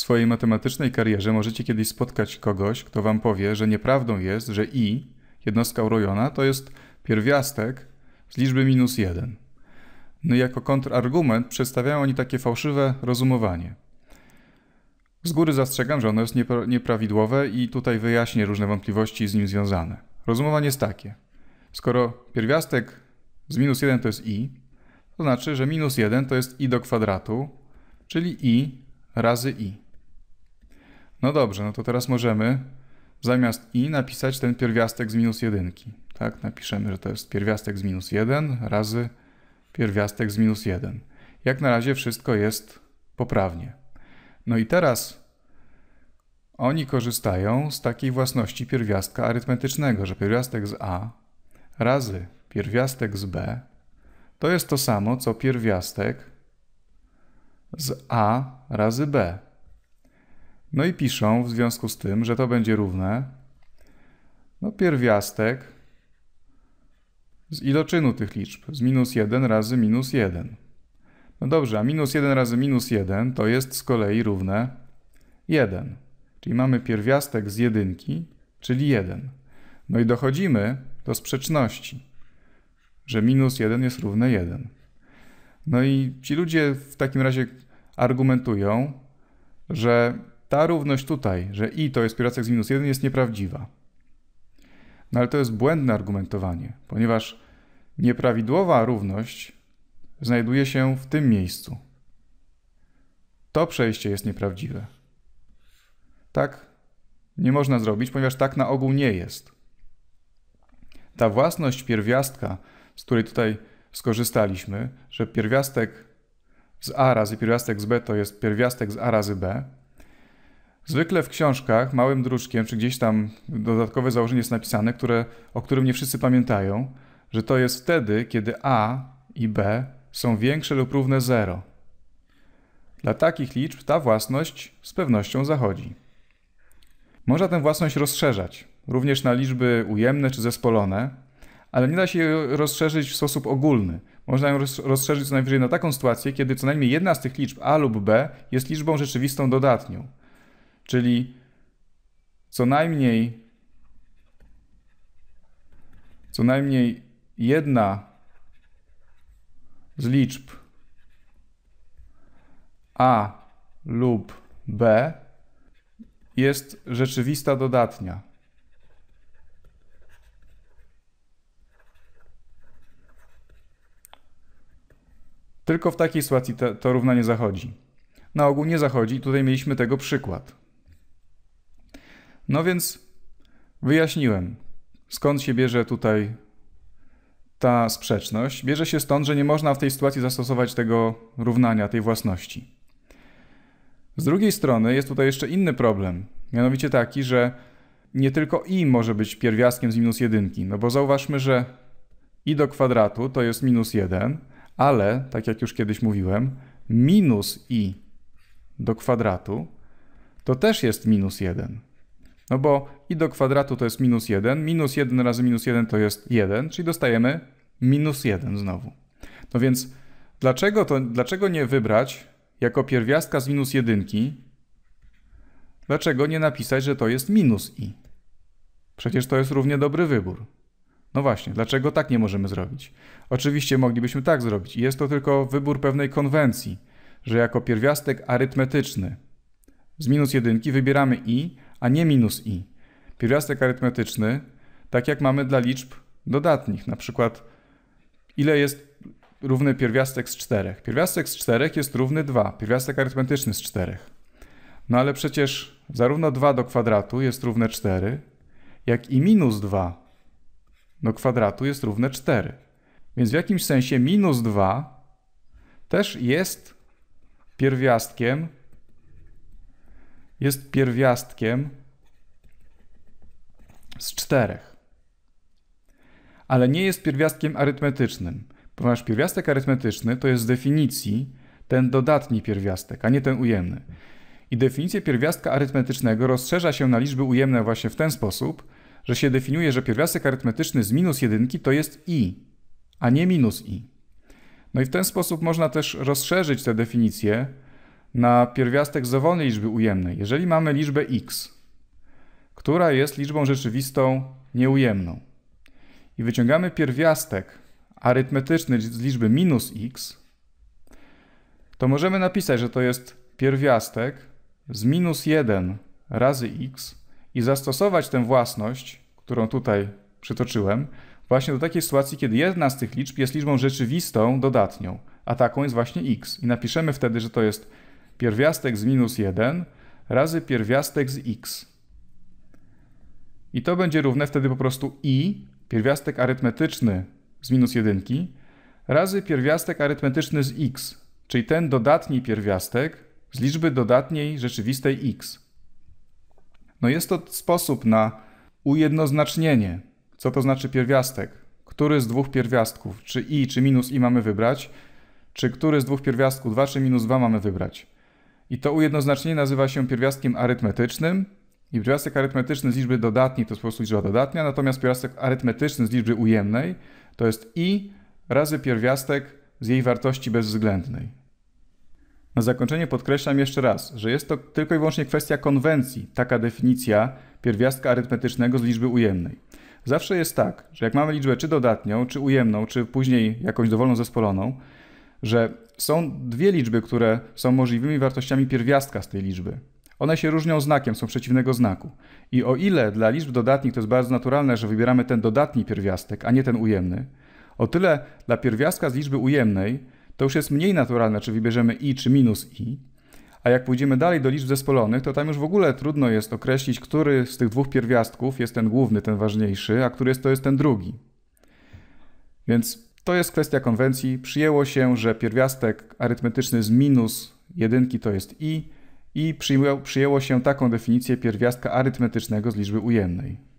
swojej matematycznej karierze możecie kiedyś spotkać kogoś, kto wam powie, że nieprawdą jest, że i, jednostka urojona, to jest pierwiastek z liczby minus 1. No i jako kontrargument przedstawiają oni takie fałszywe rozumowanie. Z góry zastrzegam, że ono jest nieprawidłowe i tutaj wyjaśnię różne wątpliwości z nim związane. Rozumowanie jest takie. Skoro pierwiastek z minus 1 to jest i, to znaczy, że minus 1 to jest i do kwadratu, czyli i razy i. No dobrze, no to teraz możemy zamiast i napisać ten pierwiastek z minus jedynki. Tak, napiszemy, że to jest pierwiastek z minus 1 razy pierwiastek z minus 1. Jak na razie wszystko jest poprawnie. No i teraz oni korzystają z takiej własności pierwiastka arytmetycznego, że pierwiastek z A razy pierwiastek z B to jest to samo, co pierwiastek z A razy B. No i piszą w związku z tym, że to będzie równe no pierwiastek z iloczynu tych liczb, z minus 1 razy minus 1. No dobrze, a minus 1 razy minus 1 to jest z kolei równe 1. Czyli mamy pierwiastek z jedynki, czyli 1. No i dochodzimy do sprzeczności, że minus 1 jest równe 1. No i ci ludzie w takim razie argumentują, że ta równość tutaj, że i to jest pierwiastek z minus 1 jest nieprawdziwa. No ale to jest błędne argumentowanie, ponieważ nieprawidłowa równość znajduje się w tym miejscu. To przejście jest nieprawdziwe. Tak nie można zrobić, ponieważ tak na ogół nie jest. Ta własność pierwiastka, z której tutaj skorzystaliśmy, że pierwiastek z A razy pierwiastek z B to jest pierwiastek z A razy B, Zwykle w książkach małym druczkiem, czy gdzieś tam dodatkowe założenie jest napisane, które, o którym nie wszyscy pamiętają, że to jest wtedy, kiedy A i B są większe lub równe 0. Dla takich liczb ta własność z pewnością zachodzi. Można tę własność rozszerzać, również na liczby ujemne czy zespolone, ale nie da się jej rozszerzyć w sposób ogólny. Można ją rozszerzyć co najwyżej na taką sytuację, kiedy co najmniej jedna z tych liczb A lub B jest liczbą rzeczywistą dodatnią. Czyli co najmniej co najmniej jedna z liczb A lub B jest rzeczywista dodatnia. Tylko w takiej sytuacji to, to równanie zachodzi. Na ogół nie zachodzi, tutaj mieliśmy tego przykład. No więc wyjaśniłem, skąd się bierze tutaj ta sprzeczność. Bierze się stąd, że nie można w tej sytuacji zastosować tego równania, tej własności. Z drugiej strony jest tutaj jeszcze inny problem, mianowicie taki, że nie tylko i może być pierwiastkiem z minus jedynki, no bo zauważmy, że i do kwadratu to jest minus 1, ale, tak jak już kiedyś mówiłem, minus i do kwadratu to też jest minus 1. No bo i do kwadratu to jest minus 1, minus 1 razy minus 1 to jest 1, czyli dostajemy minus 1 znowu. No więc dlaczego, to, dlaczego nie wybrać jako pierwiastka z minus 1? Dlaczego nie napisać, że to jest minus i? Przecież to jest równie dobry wybór. No właśnie, dlaczego tak nie możemy zrobić? Oczywiście moglibyśmy tak zrobić. Jest to tylko wybór pewnej konwencji, że jako pierwiastek arytmetyczny z minus jedynki wybieramy i, a nie minus i. Pierwiastek arytmetyczny, tak jak mamy dla liczb dodatnich, na przykład ile jest równy pierwiastek z 4. Pierwiastek z 4 jest równy 2, pierwiastek arytmetyczny z 4. No ale przecież zarówno 2 do kwadratu jest równe 4, jak i minus 2 do kwadratu jest równe 4. Więc w jakimś sensie minus 2 też jest pierwiastkiem jest pierwiastkiem z czterech. Ale nie jest pierwiastkiem arytmetycznym, ponieważ pierwiastek arytmetyczny to jest z definicji ten dodatni pierwiastek, a nie ten ujemny. I definicja pierwiastka arytmetycznego rozszerza się na liczby ujemne właśnie w ten sposób, że się definiuje, że pierwiastek arytmetyczny z minus jedynki to jest i, a nie minus i. No i w ten sposób można też rozszerzyć tę definicję na pierwiastek z dowolnej liczby ujemnej. Jeżeli mamy liczbę x, która jest liczbą rzeczywistą nieujemną i wyciągamy pierwiastek arytmetyczny z liczby minus x, to możemy napisać, że to jest pierwiastek z minus 1 razy x i zastosować tę własność, którą tutaj przytoczyłem, właśnie do takiej sytuacji, kiedy jedna z tych liczb jest liczbą rzeczywistą dodatnią, a taką jest właśnie x. I napiszemy wtedy, że to jest pierwiastek z minus 1 razy pierwiastek z x. I to będzie równe wtedy po prostu i, pierwiastek arytmetyczny z minus 1 razy pierwiastek arytmetyczny z x, czyli ten dodatni pierwiastek z liczby dodatniej rzeczywistej x. No jest to sposób na ujednoznacznienie, co to znaczy pierwiastek, który z dwóch pierwiastków, czy i, czy minus i mamy wybrać, czy który z dwóch pierwiastków, 2 czy minus 2 mamy wybrać. I to ujednoznacznienie nazywa się pierwiastkiem arytmetycznym. I pierwiastek arytmetyczny z liczby dodatniej to jest po prostu liczba dodatnia, natomiast pierwiastek arytmetyczny z liczby ujemnej to jest i razy pierwiastek z jej wartości bezwzględnej. Na zakończenie podkreślam jeszcze raz, że jest to tylko i wyłącznie kwestia konwencji, taka definicja pierwiastka arytmetycznego z liczby ujemnej. Zawsze jest tak, że jak mamy liczbę czy dodatnią, czy ujemną, czy później jakąś dowolną zespoloną, że są dwie liczby, które są możliwymi wartościami pierwiastka z tej liczby. One się różnią znakiem, są przeciwnego znaku. I o ile dla liczb dodatnich to jest bardzo naturalne, że wybieramy ten dodatni pierwiastek, a nie ten ujemny, o tyle dla pierwiastka z liczby ujemnej to już jest mniej naturalne, czy wybierzemy i czy minus i. A jak pójdziemy dalej do liczb zespolonych, to tam już w ogóle trudno jest określić, który z tych dwóch pierwiastków jest ten główny, ten ważniejszy, a który jest, to jest ten drugi. Więc to jest kwestia konwencji. Przyjęło się, że pierwiastek arytmetyczny z minus jedynki to jest i i przyjęło, przyjęło się taką definicję pierwiastka arytmetycznego z liczby ujemnej.